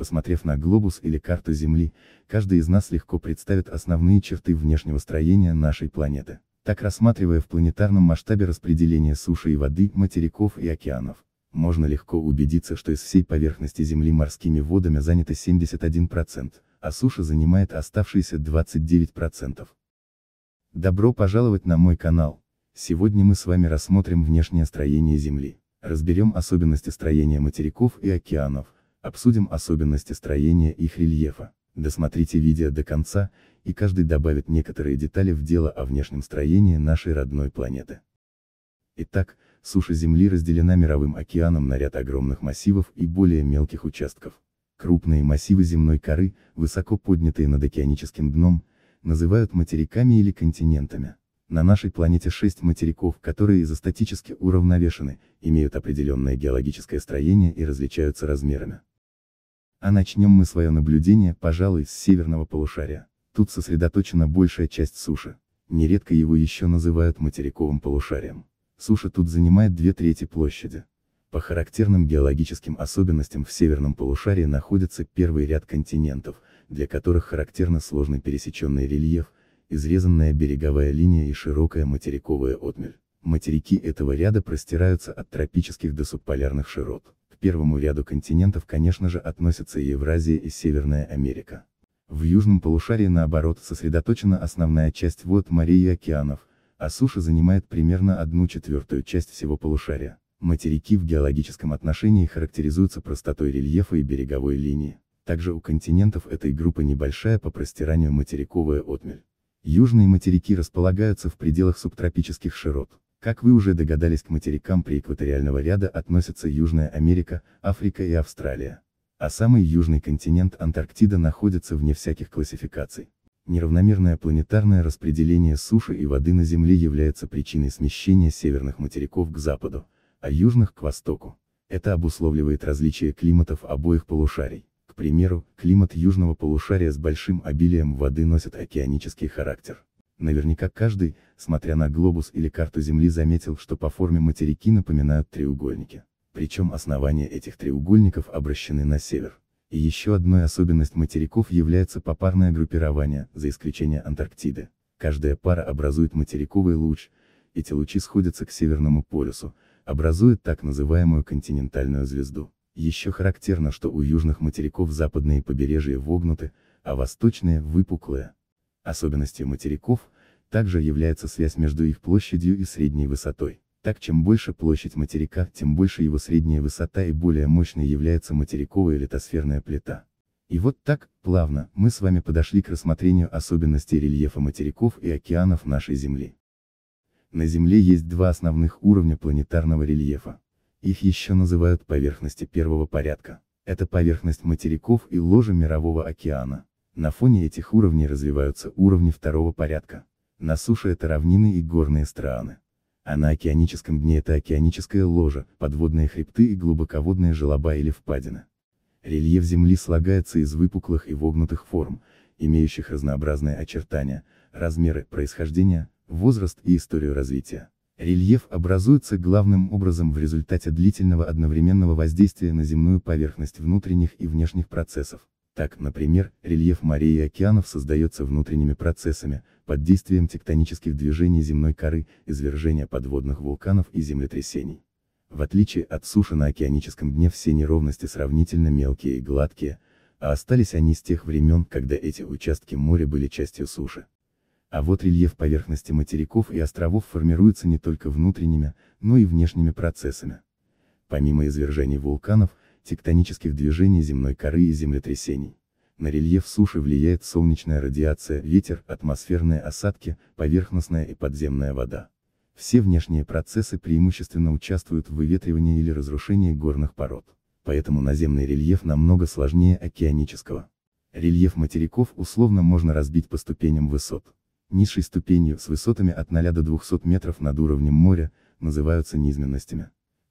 Посмотрев на глобус или карту Земли, каждый из нас легко представит основные черты внешнего строения нашей планеты. Так рассматривая в планетарном масштабе распределение суши и воды, материков и океанов, можно легко убедиться, что из всей поверхности Земли морскими водами занято 71%, а суша занимает оставшиеся 29%. Добро пожаловать на мой канал. Сегодня мы с вами рассмотрим внешнее строение Земли, разберем особенности строения материков и океанов, Обсудим особенности строения их рельефа. Досмотрите видео до конца, и каждый добавит некоторые детали в дело о внешнем строении нашей родной планеты. Итак, суша Земли разделена мировым океаном на ряд огромных массивов и более мелких участков. Крупные массивы земной коры, высоко поднятые над океаническим дном, называют материками или континентами. На нашей планете шесть материков, которые изостатически уравновешены, имеют определенное геологическое строение и различаются размерами. А начнем мы свое наблюдение, пожалуй, с северного полушария. Тут сосредоточена большая часть суши. Нередко его еще называют материковым полушарием. Суша тут занимает две трети площади. По характерным геологическим особенностям в северном полушарии находится первый ряд континентов, для которых характерно сложный пересеченный рельеф, изрезанная береговая линия и широкая материковая отмель. Материки этого ряда простираются от тропических до субполярных широт первому ряду континентов конечно же относятся и Евразия и Северная Америка. В южном полушарии наоборот сосредоточена основная часть вод морей и океанов, а суша занимает примерно одну четвертую часть всего полушария. Материки в геологическом отношении характеризуются простотой рельефа и береговой линии. Также у континентов этой группы небольшая по простиранию материковая отмель. Южные материки располагаются в пределах субтропических широт. Как вы уже догадались, к материкам преэкваториального ряда относятся Южная Америка, Африка и Австралия. А самый южный континент Антарктида находится вне всяких классификаций. Неравномерное планетарное распределение суши и воды на Земле является причиной смещения северных материков к западу, а южных к востоку. Это обусловливает различие климатов обоих полушарий. К примеру, климат южного полушария с большим обилием воды носит океанический характер. Наверняка каждый, смотря на глобус или карту Земли заметил, что по форме материки напоминают треугольники. Причем основания этих треугольников обращены на север. И еще одной особенность материков является попарное группирование, за исключением Антарктиды. Каждая пара образует материковый луч, эти лучи сходятся к Северному полюсу, образуя так называемую континентальную звезду. Еще характерно, что у южных материков западные побережья вогнуты, а восточные – выпуклые. Особенностью материков также является связь между их площадью и средней высотой. Так чем больше площадь материка, тем больше его средняя высота и более мощной является материковая литосферная плита. И вот так, плавно, мы с вами подошли к рассмотрению особенностей рельефа материков и океанов нашей Земли. На Земле есть два основных уровня планетарного рельефа. Их еще называют поверхности первого порядка. Это поверхность материков и ложа Мирового океана. На фоне этих уровней развиваются уровни второго порядка. На суше это равнины и горные страны. А на океаническом дне это океаническая ложа, подводные хребты и глубоководные желоба или впадины. Рельеф Земли слагается из выпуклых и вогнутых форм, имеющих разнообразные очертания, размеры, происхождения, возраст и историю развития. Рельеф образуется главным образом в результате длительного одновременного воздействия на земную поверхность внутренних и внешних процессов. Так, например, рельеф морей и океанов создается внутренними процессами, под действием тектонических движений земной коры, извержения подводных вулканов и землетрясений. В отличие от суши на океаническом дне все неровности сравнительно мелкие и гладкие, а остались они с тех времен, когда эти участки моря были частью суши. А вот рельеф поверхности материков и островов формируется не только внутренними, но и внешними процессами. Помимо извержений вулканов, тектонических движений земной коры и землетрясений. На рельеф суши влияет солнечная радиация, ветер, атмосферные осадки, поверхностная и подземная вода. Все внешние процессы преимущественно участвуют в выветривании или разрушении горных пород. Поэтому наземный рельеф намного сложнее океанического. Рельеф материков условно можно разбить по ступеням высот. Низшей ступенью, с высотами от 0 до 200 метров над уровнем моря, называются низменностями.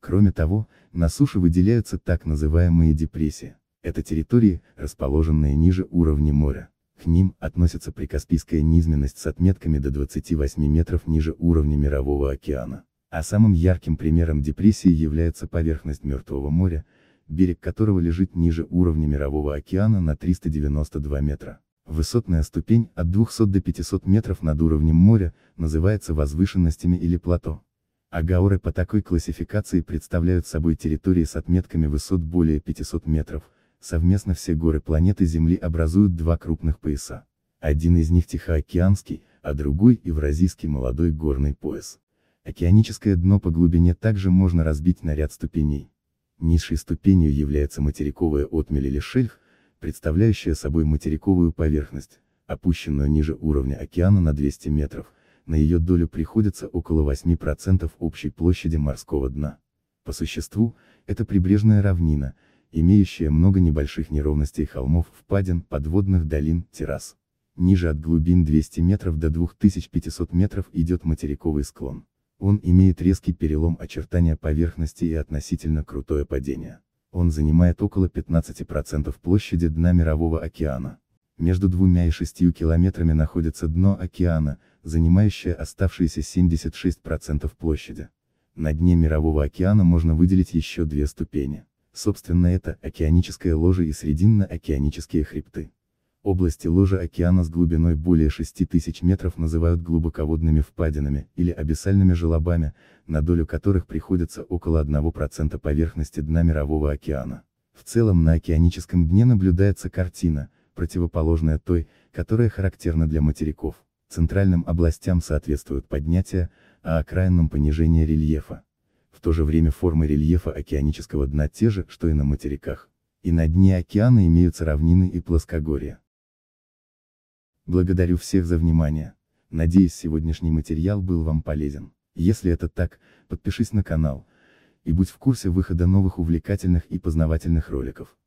Кроме того, на суше выделяются так называемые депрессии. Это территории, расположенные ниже уровня моря. К ним относится прикаспийская низменность с отметками до 28 метров ниже уровня Мирового океана. А самым ярким примером депрессии является поверхность Мертвого моря, берег которого лежит ниже уровня Мирового океана на 392 метра. Высотная ступень от 200 до 500 метров над уровнем моря называется возвышенностями или плато. Агауры по такой классификации представляют собой территории с отметками высот более 500 метров, совместно все горы планеты Земли образуют два крупных пояса. Один из них Тихоокеанский, а другой – Евразийский молодой горный пояс. Океаническое дно по глубине также можно разбить на ряд ступеней. Низшей ступенью является материковая отмель или шельф, представляющая собой материковую поверхность, опущенную ниже уровня океана на 200 метров – на ее долю приходится около 8% общей площади морского дна. По существу, это прибрежная равнина, имеющая много небольших неровностей холмов, впадин, подводных долин, террас. Ниже от глубин 200 метров до 2500 метров идет материковый склон. Он имеет резкий перелом очертания поверхности и относительно крутое падение. Он занимает около 15% площади дна Мирового океана. Между двумя и шестью километрами находится дно океана, занимающая оставшиеся 76% площади. На дне Мирового океана можно выделить еще две ступени. Собственно это океаническая ложа и срединно-океанические хребты. Области ложа океана с глубиной более 6000 метров называют глубоководными впадинами или абиссальными желобами, на долю которых приходится около 1% поверхности дна Мирового океана. В целом на океаническом дне наблюдается картина, противоположная той, которая характерна для материков. Центральным областям соответствуют поднятия, а окраинным понижение рельефа. В то же время формы рельефа океанического дна те же, что и на материках. И на дне океана имеются равнины и плоскогорья. Благодарю всех за внимание. Надеюсь сегодняшний материал был вам полезен. Если это так, подпишись на канал, и будь в курсе выхода новых увлекательных и познавательных роликов.